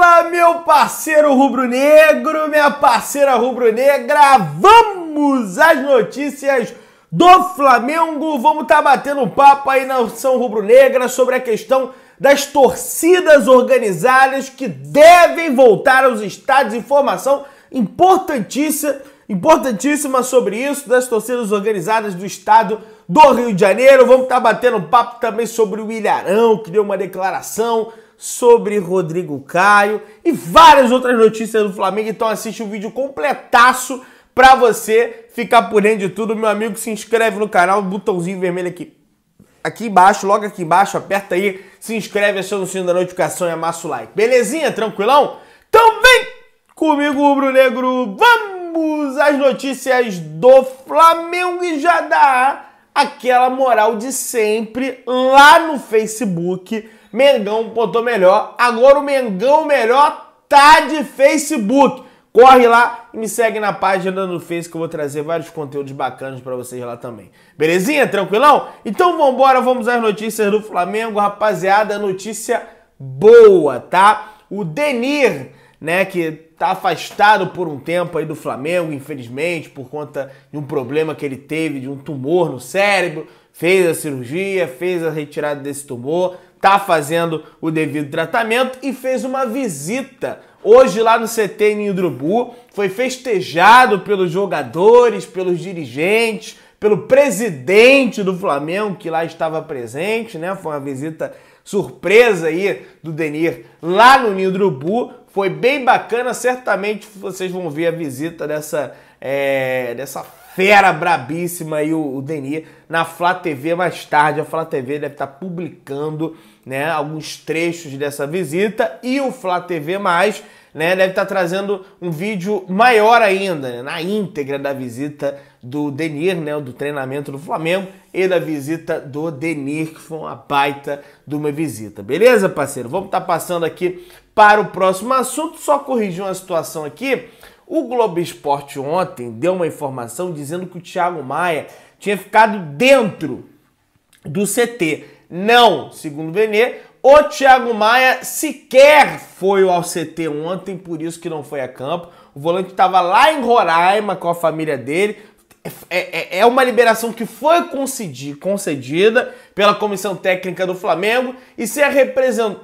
Fala, meu parceiro rubro-negro, minha parceira rubro-negra. Vamos às notícias do Flamengo. Vamos estar tá batendo um papo aí na São Rubro-Negra sobre a questão das torcidas organizadas que devem voltar aos estados. Informação importantíssima, importantíssima sobre isso das torcidas organizadas do estado do Rio de Janeiro. Vamos estar tá batendo um papo também sobre o Ilharão, que deu uma declaração sobre Rodrigo Caio e várias outras notícias do Flamengo. Então assiste o vídeo completaço para você ficar por dentro de tudo. Meu amigo, se inscreve no canal, botãozinho vermelho aqui. Aqui embaixo, logo aqui embaixo, aperta aí, se inscreve, aciona o sininho da notificação e amassa o like. Belezinha? Tranquilão? Então vem comigo, Rubro Negro. Vamos às notícias do Flamengo e já dá aquela moral de sempre lá no Facebook Mengão botou melhor. Agora o Mengão melhor tá de Facebook. Corre lá e me segue na página no Facebook que eu vou trazer vários conteúdos bacanas para vocês lá também. Belezinha? Tranquilão? Então vambora, vamos às notícias do Flamengo, rapaziada. Notícia boa, tá? O Denir, né, que tá afastado por um tempo aí do Flamengo, infelizmente, por conta de um problema que ele teve, de um tumor no cérebro. Fez a cirurgia, fez a retirada desse tumor, está fazendo o devido tratamento e fez uma visita hoje lá no CT em Idrubu, foi festejado pelos jogadores, pelos dirigentes, pelo presidente do Flamengo que lá estava presente, né? Foi uma visita surpresa aí do Denir lá no Ninho Foi bem bacana, certamente vocês vão ver a visita dessa, é, dessa fera brabíssima aí, o, o Denis, na Flá TV mais tarde. A Flá TV deve estar tá publicando né, alguns trechos dessa visita e o Flá TV mais. Né, deve estar tá trazendo um vídeo maior ainda, né, na íntegra da visita do Denir, né, do treinamento do Flamengo e da visita do Denir, que foi uma baita de uma visita. Beleza, parceiro? Vamos estar tá passando aqui para o próximo assunto, só corrigir uma situação aqui. O Globo Esporte ontem deu uma informação dizendo que o Thiago Maia tinha ficado dentro do CT. Não, segundo o Benê, o Thiago Maia sequer foi ao CT ontem, por isso que não foi a campo. O volante estava lá em Roraima com a família dele. É, é, é uma liberação que foi concedida pela comissão técnica do Flamengo e se,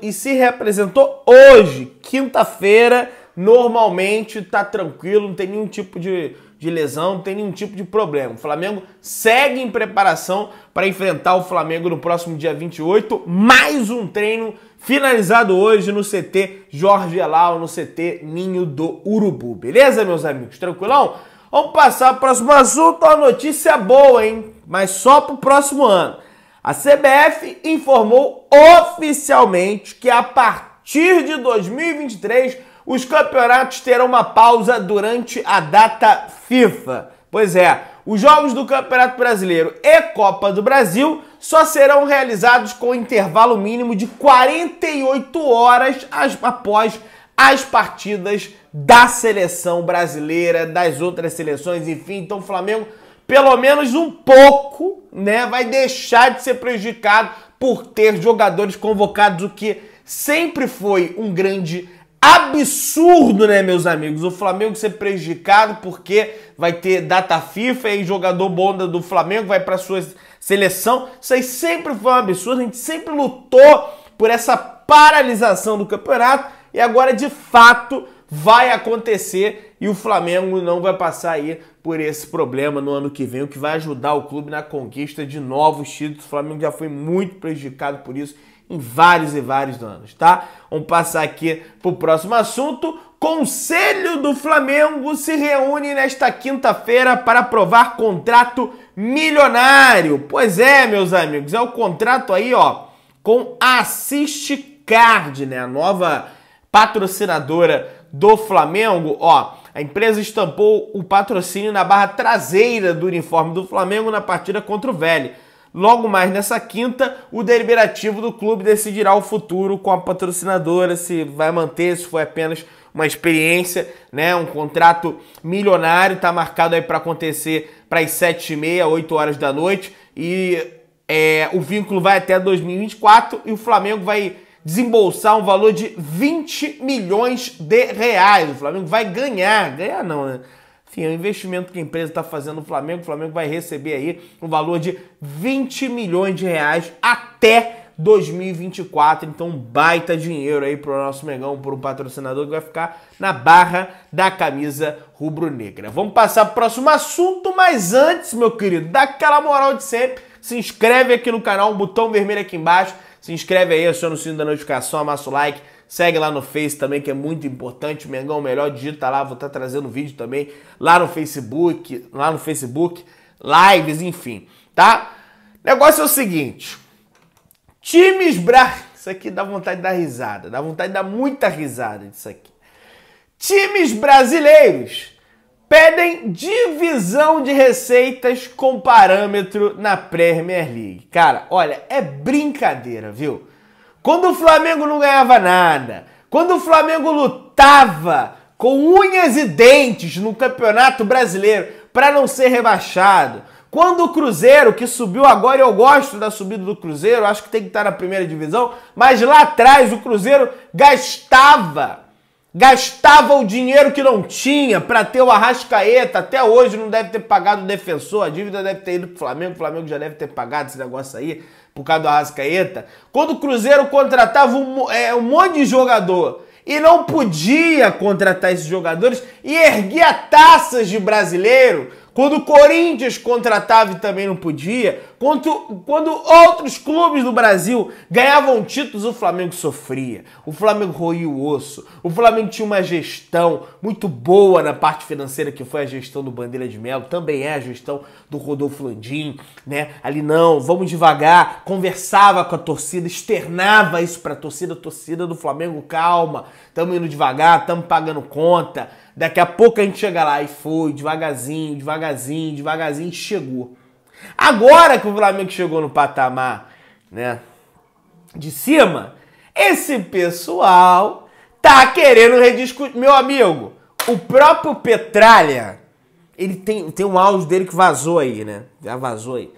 e se representou hoje, quinta-feira, normalmente tá tranquilo, não tem nenhum tipo de, de lesão, não tem nenhum tipo de problema. O Flamengo segue em preparação para enfrentar o Flamengo no próximo dia 28. Mais um treino finalizado hoje no CT Jorge Elal, no CT Ninho do Urubu. Beleza, meus amigos? Tranquilão? Vamos passar para o próximo assunto, uma notícia boa, hein? Mas só para o próximo ano. A CBF informou oficialmente que a partir de 2023 os campeonatos terão uma pausa durante a data FIFA. Pois é, os jogos do Campeonato Brasileiro e Copa do Brasil só serão realizados com intervalo mínimo de 48 horas após as partidas da seleção brasileira, das outras seleções, enfim. Então, o Flamengo, pelo menos um pouco, né, vai deixar de ser prejudicado por ter jogadores convocados, o que sempre foi um grande absurdo, né, meus amigos? O Flamengo ser prejudicado porque vai ter data FIFA e jogador bonda do Flamengo vai para sua seleção. Isso aí sempre foi um absurdo, a gente sempre lutou por essa paralisação do campeonato e agora de fato vai acontecer e o Flamengo não vai passar aí por esse problema no ano que vem, o que vai ajudar o clube na conquista de novos títulos. O Flamengo já foi muito prejudicado por isso em vários e vários anos, tá? Vamos passar aqui para o próximo assunto. Conselho do Flamengo se reúne nesta quinta-feira para aprovar contrato milionário. Pois é, meus amigos, é o contrato aí, ó, com a Assist Card, né? A nova patrocinadora do Flamengo, ó. A empresa estampou o patrocínio na barra traseira do uniforme do Flamengo na partida contra o Velho. Logo mais nessa quinta, o deliberativo do clube decidirá o futuro com a patrocinadora, se vai manter, se foi apenas uma experiência, né? Um contrato milionário, tá marcado aí para acontecer para as 7h30, 8 horas da noite. E é, o vínculo vai até 2024 e o Flamengo vai desembolsar um valor de 20 milhões de reais. O Flamengo vai ganhar, ganhar não, né? Enfim, é um investimento que a empresa está fazendo no Flamengo. O Flamengo vai receber aí um valor de 20 milhões de reais até 2024. Então, baita dinheiro aí para o nosso Mengão, um patrocinador que vai ficar na barra da camisa rubro-negra. Vamos passar para o próximo assunto, mas antes, meu querido, dá aquela moral de sempre. Se inscreve aqui no canal, um botão vermelho aqui embaixo. Se inscreve aí, aciona o sino da notificação, amassa o like Segue lá no Face também, que é muito importante. Mengão Melhor, digita lá, vou estar tá trazendo vídeo também. Lá no Facebook, lá no Facebook, lives, enfim, tá? Negócio é o seguinte. Times bra... Isso aqui dá vontade de dar risada, dá vontade de dar muita risada disso aqui. Times brasileiros pedem divisão de receitas com parâmetro na Premier League. Cara, olha, é brincadeira, viu? Quando o Flamengo não ganhava nada, quando o Flamengo lutava com unhas e dentes no Campeonato Brasileiro para não ser rebaixado, quando o Cruzeiro, que subiu agora, eu gosto da subida do Cruzeiro, acho que tem que estar tá na primeira divisão, mas lá atrás o Cruzeiro gastava gastava o dinheiro que não tinha para ter o Arrascaeta, até hoje não deve ter pagado o defensor, a dívida deve ter ido pro Flamengo, o Flamengo já deve ter pagado esse negócio aí por causa do Arrascaeta. Quando o Cruzeiro contratava um, é, um monte de jogador e não podia contratar esses jogadores e erguia taças de brasileiro quando o Corinthians contratava e também não podia, quando, quando outros clubes do Brasil ganhavam títulos, o Flamengo sofria. O Flamengo roía o osso. O Flamengo tinha uma gestão muito boa na parte financeira, que foi a gestão do Bandeira de Melo, também é a gestão do Rodolfo Landim, né? Ali não, vamos devagar, conversava com a torcida, externava isso para a torcida, a torcida do Flamengo, calma, estamos indo devagar, estamos pagando conta Daqui a pouco a gente chega lá e foi devagarzinho, devagarzinho, devagarzinho chegou. Agora que o Flamengo chegou no patamar, né, de cima, esse pessoal tá querendo rediscutir, meu amigo. O próprio Petralha, ele tem, tem um áudio dele que vazou aí, né? Já vazou aí.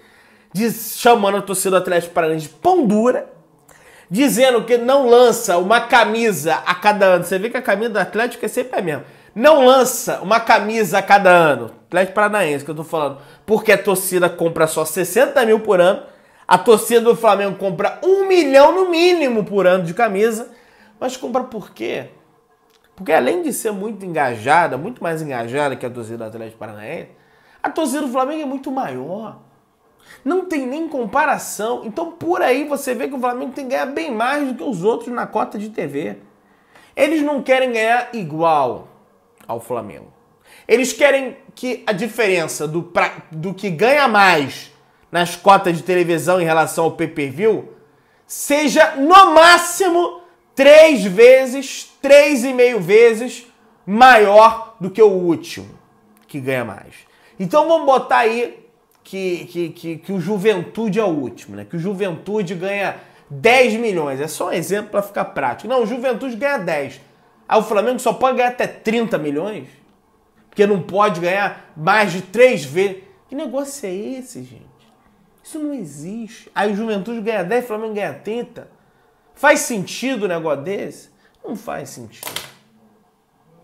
Diz, chamando a torcida do Atlético Paranaense de pão dura, dizendo que não lança uma camisa a cada ano. Você vê que a camisa do Atlético é sempre a mesma não lança uma camisa a cada ano, Atlético Paranaense que eu tô falando, porque a torcida compra só 60 mil por ano, a torcida do Flamengo compra um milhão no mínimo por ano de camisa, mas compra por quê? Porque além de ser muito engajada, muito mais engajada que a torcida do Atlético Paranaense, a torcida do Flamengo é muito maior. Não tem nem comparação. Então por aí você vê que o Flamengo tem que ganhar bem mais do que os outros na cota de TV. Eles não querem ganhar igual ao Flamengo. Eles querem que a diferença do, pra, do que ganha mais nas cotas de televisão em relação ao pay-per-view seja no máximo três vezes, três e meio vezes maior do que o último que ganha mais. Então vamos botar aí que, que, que, que o Juventude é o último, né? Que o Juventude ganha 10 milhões. É só um exemplo para ficar prático. Não, o Juventude ganha 10. Aí ah, o Flamengo só pode ganhar até 30 milhões? Porque não pode ganhar mais de três vezes. Que negócio é esse, gente? Isso não existe. Aí o Juventude ganha 10 o Flamengo ganha 30. Faz sentido um negócio desse? Não faz sentido.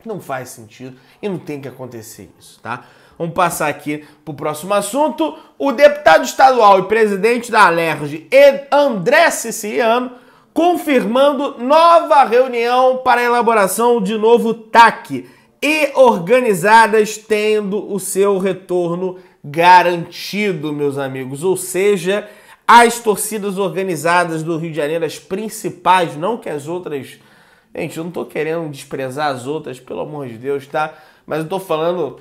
Não faz sentido e não tem que acontecer isso, tá? Vamos passar aqui para o próximo assunto. O deputado estadual e presidente da Alerj, André Siciliano, confirmando nova reunião para elaboração de novo TAC e organizadas tendo o seu retorno garantido, meus amigos. Ou seja, as torcidas organizadas do Rio de Janeiro, as principais, não que as outras. Gente, eu não estou querendo desprezar as outras, pelo amor de Deus, tá? Mas eu estou falando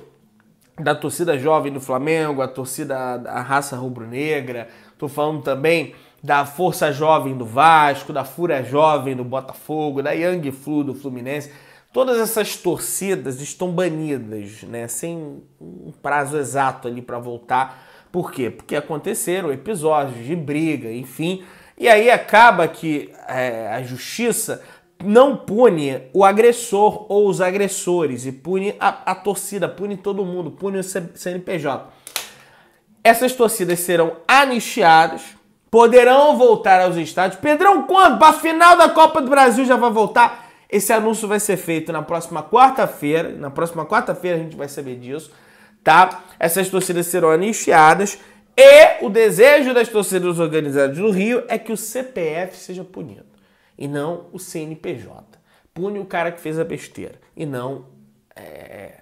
da torcida jovem do Flamengo, a torcida da raça rubro-negra, estou falando também da Força Jovem do Vasco, da Fúria Jovem do Botafogo, da Young Flu do Fluminense. Todas essas torcidas estão banidas, né? Sem um prazo exato ali para voltar. Por quê? Porque aconteceram episódios de briga, enfim. E aí acaba que é, a justiça não pune o agressor ou os agressores, e pune a, a torcida, pune todo mundo, pune o CNPJ. Essas torcidas serão anistiadas poderão voltar aos estádios. Pedrão, quando? Para a final da Copa do Brasil já vai voltar? Esse anúncio vai ser feito na próxima quarta-feira. Na próxima quarta-feira a gente vai saber disso, tá? Essas torcidas serão anistiadas. E o desejo das torcidas organizadas do Rio é que o CPF seja punido e não o CNPJ. Pune o cara que fez a besteira e não, é,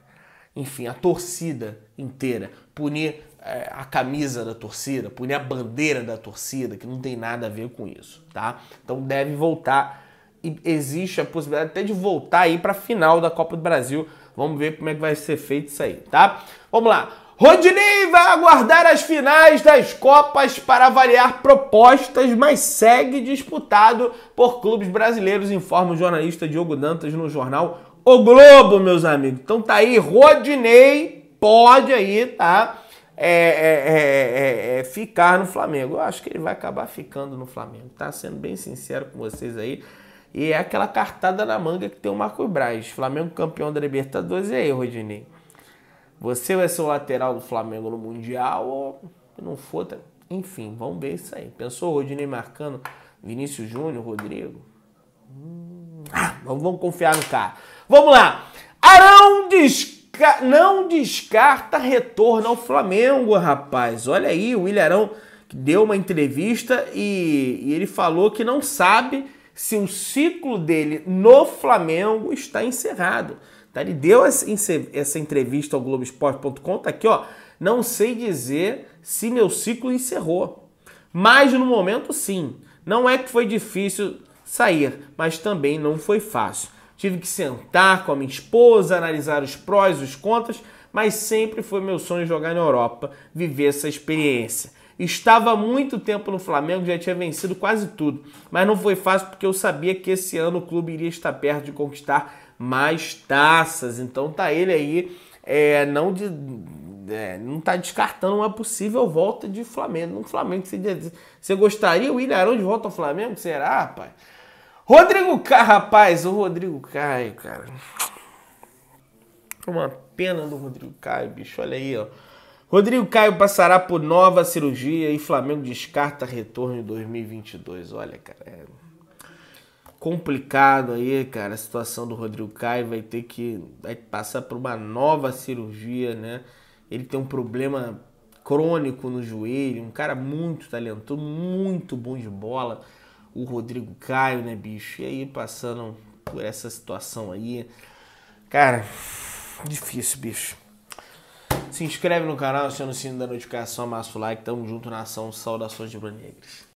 enfim, a torcida inteira. Punir é, a camisa da torcida, punir a bandeira da torcida, que não tem nada a ver com isso, tá? Então deve voltar. E existe a possibilidade até de voltar aí para a final da Copa do Brasil. Vamos ver como é que vai ser feito isso aí, tá? Vamos lá. Rodinei vai aguardar as finais das Copas para avaliar propostas, mas segue disputado por clubes brasileiros, informa o jornalista Diogo Dantas no jornal O Globo, meus amigos. Então tá aí, Rodinei pode aí, tá? É é é, é, é, é, ficar no Flamengo. Eu acho que ele vai acabar ficando no Flamengo, tá? Sendo bem sincero com vocês aí. E é aquela cartada na manga que tem o Marco Braz. Flamengo campeão da Libertadores. E aí, Rodinei? Você vai ser o lateral do Flamengo no Mundial ou não foda? Enfim, vamos ver isso aí. Pensou o Rodinei marcando Vinícius Júnior, Rodrigo? Hum. Ah, vamos, vamos confiar no cara. Vamos lá! Arão diz não descarta retorno ao Flamengo, rapaz. Olha aí, o Ilharão deu uma entrevista e, e ele falou que não sabe se o ciclo dele no Flamengo está encerrado. Tá? Ele deu essa entrevista ao Globoesporte.com, tá aqui, ó. Não sei dizer se meu ciclo encerrou. Mas no momento, sim. Não é que foi difícil sair, mas também não foi fácil. Tive que sentar com a minha esposa, analisar os prós e os contras, mas sempre foi meu sonho jogar na Europa, viver essa experiência. Estava há muito tempo no Flamengo, já tinha vencido quase tudo, mas não foi fácil porque eu sabia que esse ano o clube iria estar perto de conquistar mais taças. Então tá ele aí, é, não de, é, não tá descartando uma possível volta de Flamengo. Um Flamengo que você, você gostaria o Ilharão de volta ao Flamengo? Será, pai? Rodrigo K, rapaz, o Rodrigo Caio, cara. Uma pena do Rodrigo Caio, bicho. Olha aí, ó. Rodrigo Caio passará por nova cirurgia e Flamengo descarta retorno em 2022. Olha, cara, é complicado aí, cara. A situação do Rodrigo Caio vai ter que vai passar por uma nova cirurgia, né? Ele tem um problema crônico no joelho, um cara muito talentoso, muito bom de bola o Rodrigo Caio, né, bicho? E aí passando por essa situação aí. Cara, difícil, bicho. Se inscreve no canal, aciona o sino da notificação, amassa o like. Tamo junto na ação Saudações de Negras.